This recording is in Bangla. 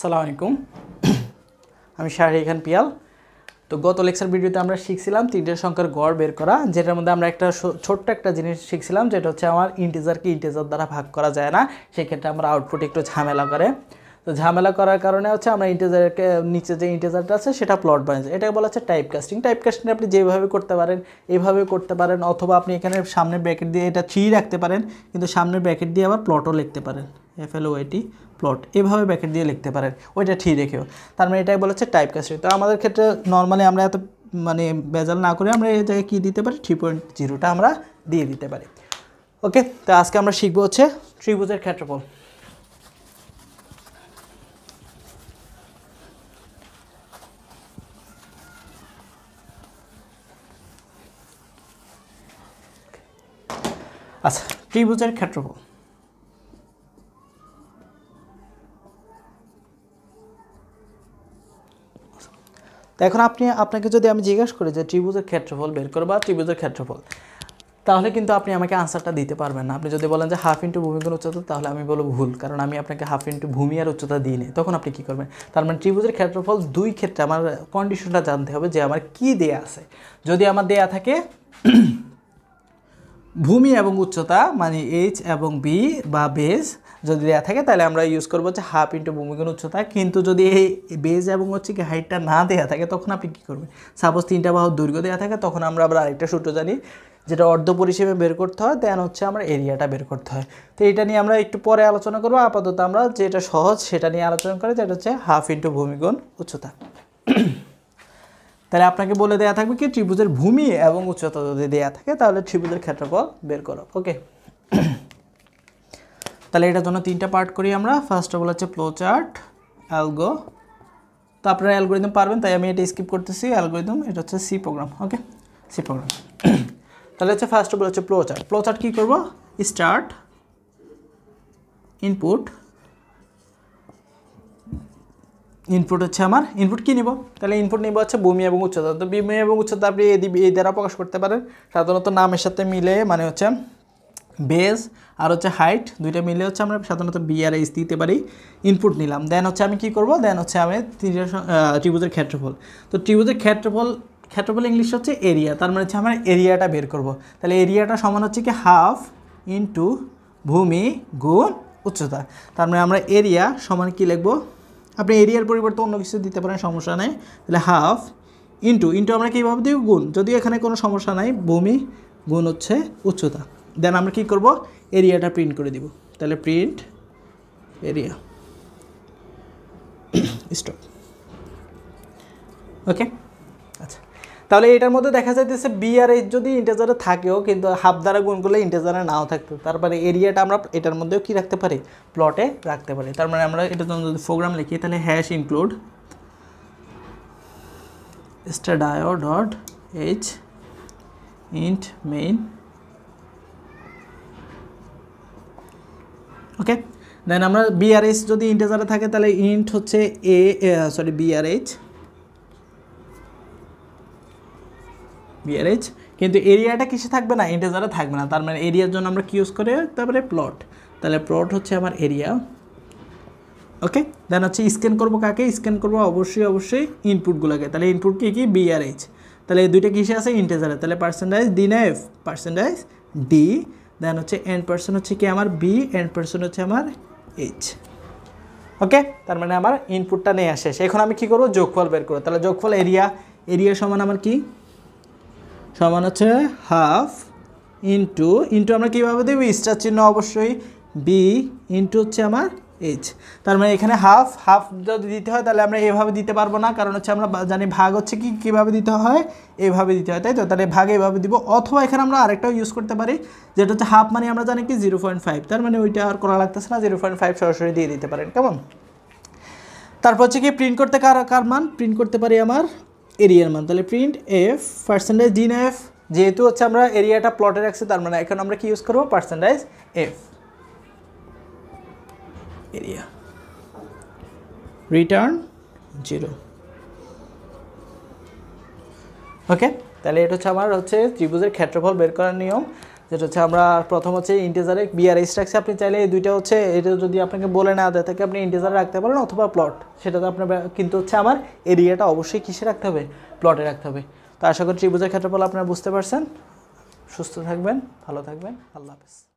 আসসালামু আলাইকুম আমি শাহরি খান পিয়াল তো গত লেকচার ভিডিওতে আমরা শিখছিলাম তিনটে সংখ্যার গড় বের করা যেটার মধ্যে আমরা একটা ছোট্ট একটা জিনিস শিখছিলাম যেটা হচ্ছে আমার ইন্টিজারকে ইন্টিজার দ্বারা ভাগ করা যায় না সেক্ষেত্রে আমরা আউটপুট একটু ঝামেলা করে তো ঝামেলা করার কারণে হচ্ছে আমরা ইন্টিজারকে নিচে যে ইন্টেজারটা আছে সেটা প্লট বানিয়ে যায় এটাকে বলা হচ্ছে টাইপ কাস্টিং টাইপ কাস্টিং আপনি যেভাবে করতে পারেন এইভাবে করতে পারেন অথবা আপনি এখানে সামনে ব্র্যাকেট দিয়ে এটা থ্রি রাখতে পারেন কিন্তু সামনে ব্র্যাকেট দিয়ে আবার প্লটও লিখতে পারেন এফ এল ওয়াইটি প্লট এভাবে ব্যাকেট দিয়ে লিখতে পারেন ওইটা ঠিক রেখেও তার মানে এটাই বলেছে টাইপ কাস্টিং তো আমাদের ক্ষেত্রে নর্মালি আমরা এত মানে বেজাল না করে আমরা এই জায়গায় কী দিতে পারি থ্রি পয়েন্ট জিরোটা আমরা দিয়ে দিতে পারি ওকে তো আজকে আমরা শিখবো হচ্ছে ত্রিভুজের ক্ষেত্রফল আচ্ছা ত্রিভুজের ক্ষেত্রফল তো এখন আপনি আপনাকে যদি আমি জিজ্ঞাসা করি যে ত্রিভুজের ক্ষেত্রফল বের করো বা ত্রিভুজের ক্ষেত্রফল তাহলে কিন্তু আপনি আমাকে আনসারটা দিতে পারবেন না আপনি যদি বলেন যে হাফ ইন্টু ভূমিকোণ উচ্চতা তাহলে আমি বলবো ভুল কারণ আমি আপনাকে হাফ ইন্টু ভূমি আর উচ্চতা দিই নি তখন আপনি কী করবেন তার মানে ত্রিভুজের ক্ষেত্রফল দুই ক্ষেত্রে আমার কন্ডিশনটা জানতে হবে যে আমার কি দেয়া আছে যদি আমার দেয়া থাকে ভূমি এবং উচ্চতা মানে এইচ এবং বি বা বেজ যদি দেওয়া থাকে তাহলে আমরা ইউজ করবো হচ্ছে হাফ ইন্টু ভূমিগুণ উচ্চতা কিন্তু যদি এই বেজ এবং হচ্ছে কি হাইটটা না দেওয়া থাকে তখন আপনি কী করবেন সাপোজ তিনটা বাহুর দৈর্ঘ্য দেওয়া থাকে তখন আমরা আবার আরেকটা সূত্র জানি যেটা অর্ধ অর্ধপরিসীমে বের করতে হয় দেন হচ্ছে আমরা এরিয়াটা বের করতে হয় তো এটা নিয়ে আমরা একটু পরে আলোচনা করবো আপাতত আমরা যেটা সহজ সেটা নিয়ে আলোচনা করি যেটা হচ্ছে হাফ ইন্টু ভূমিগুণ উচ্চতা তাহলে আপনাকে বলে দেয়া থাকবে কি ত্রিভুজের ভূমি এবং উচ্চতা যদি দেয়া থাকে তাহলে ত্রিভুজের ক্ষেত্রফল বের করো ওকে তাহলে এটার জন্য তিনটা পার্ট করি আমরা ফার্স্ট অফ অল হচ্ছে প্লো চার্ট অ্যালগো তো আপনারা অ্যালগোরিদম পারবেন তাই আমি এটা স্কিপ করতেছি অ্যালগোরিদম এটা হচ্ছে C program okay C program তাহলে হচ্ছে ফার্স্ট অফ অল হচ্ছে প্লো চার্ট প্লো চার্ট কী করবো স্টার্ট ইনপুট ইনপুট হচ্ছে আমার ইনপুট কী নিব তাহলে ইনপুট নিব হচ্ছে ভূমি এবং উচ্চতা তো ভূমি এবং উচ্চতা আপনি এই এই দ্বারা প্রকাশ করতে পারেন সাধারণত নামের সাথে মিলে মানে হচ্ছে বেস আর হচ্ছে হাইট দুইটা মিলে হচ্ছে আমরা সাধারণত বিআর এস দিতে পারি ইনপুট নিলাম দেন হচ্ছে আমি কি করব দেন হচ্ছে আমি ত্রিভুজের ক্ষেত্রফল তো ত্রিভুজের ক্ষেত্রফল ক্ষেত্রফল ইংলিশ হচ্ছে এরিয়া তার মানে হচ্ছে আমরা এরিয়াটা বের করব তাহলে এরিয়াটা সমান হচ্ছে কি হাফ ইন্টু ভূমি গুণ উচ্চতা তার মানে আমরা এরিয়া সমান কি লিখবো আপনি এরিয়ার পরিবর্তে অন্য কিছু দিতে পারেন সমস্যা নেই তাহলে হাফ ইন্টু ইন্টু আমরা কীভাবে দিই গুণ যদিও এখানে কোনো সমস্যা নাই ভূমি গুণ হচ্ছে উচ্চতা দেন আমরা কি করব এরিয়াটা প্রিন্ট করে দিব তাহলে প্রিন্ট এরিয়া স্টপ ওকে তাহলে এটার মধ্যে দেখা যাইতেছে বি আর এইচ যদি ইন্টেজারে থাকেও কিন্তু হাফ দ্বারা গুণ করলে ইন্টেজারে নাও থাকতো তারপরে মানে এরিয়াটা আমরা এটার মধ্যেও কি রাখতে পারি প্লটে রাখতে পারি তার মানে আমরা এটার জন্য যদি প্রোগ্রাম লিখি তাহলে hash include stdio dot H int main okay then আমরা বিআরএস যদি ইন্টেজারে থাকে তাহলে ইন্ট হচ্ছে এ সরি বিআরএইচ বিআরএইচ কিন্তু এরিয়াটা কিসে থাকবে না ইন্টেজারে থাকবে না তার মানে এরিয়ার জন্য আমরা কি ইউজ করে তারপরে প্লট তাহলে প্লট হচ্ছে আমার এরিয়া ওকে দেন হচ্ছে স্ক্যান করবো কাকে স্ক্যান করবো অবশ্যই অবশ্যই ইনপুটগুলোকে তাহলে ইনপুট কী কী বিআরএইচ তাহলে এই দুইটা কিসে আছে ইন্টেজারে তাহলে পার্সেন্টাইজ ডি না এফ পার্সেন্টাইজ ডি দেন হচ্ছে এন পার্সেন্ট হচ্ছে কি আমার বি এন পার্সেন্ট হচ্ছে আমার এইচ ওকে তার মানে আমার ইনপুটটা নেই আসে এখন আমি কি করবো যোগফল বের করবো তাহলে যোগফল এরিয়া এরিয়া সমান আমার কি সমান হচ্ছে হাফ ইন্টু ইন্টু আমরা কীভাবে দেবো স্টার চিহ্ন অবশ্যই বি ইন্টু হচ্ছে আমার এইচ তার মানে এখানে হাফ হাফ যদি দিতে হয় তাহলে আমরা এভাবে দিতে পারবো না কারণ হচ্ছে আমরা জানি ভাগ হচ্ছে কি কীভাবে দিতে হয় এভাবে দিতে হয় তাই তো তাহলে ভাগ এভাবে দিব অথবা এখানে আমরা আরেকটাও ইউজ করতে পারি যেটা হচ্ছে হাফ মানে আমরা জানি কি জিরো পয়েন্ট ফাইভ তার মানে ওইটা আর করা লাগতেছে না জিরো পয়েন্ট ফাইভ সরাসরি দিয়ে দিতে পারেন কেমন তারপর হচ্ছে কি প্রিন্ট করতে কার কার মান প্রিন্ট করতে পারি আমার এরিয়ার মান তাহলে প্রিন্ট এফ পার্সেন্টেজ ডিন এফ যেহেতু হচ্ছে আমরা এরিয়াটা প্লটে রাখছি তার মানে এখন আমরা কি ইউজ করবো percentage F area return zero okay তাহলে এটা হচ্ছে আমার হচ্ছে ত্রিভুজের ক্ষেত্রফল বের করার নিয়ম যেটা হচ্ছে আমরা প্রথম হচ্ছে ইন্টেজারে বিআর স্ট্রাকচার আপনি চাইলে এই দুইটা হচ্ছে এটা যদি আপনাকে বলে না দেয় থাকে আপনি ইন্টেজারে রাখতে পারেন অথবা প্লট সেটাতে আপনার কিন্তু হচ্ছে আমার এরিয়াটা অবশ্যই কিসে রাখতে হবে প্লটে রাখতে হবে তো আশা করি ক্ষেত্রে বলে আপনারা বুঝতে পারছেন সুস্থ থাকবেন ভালো থাকবেন আল্লাহ হাফিজ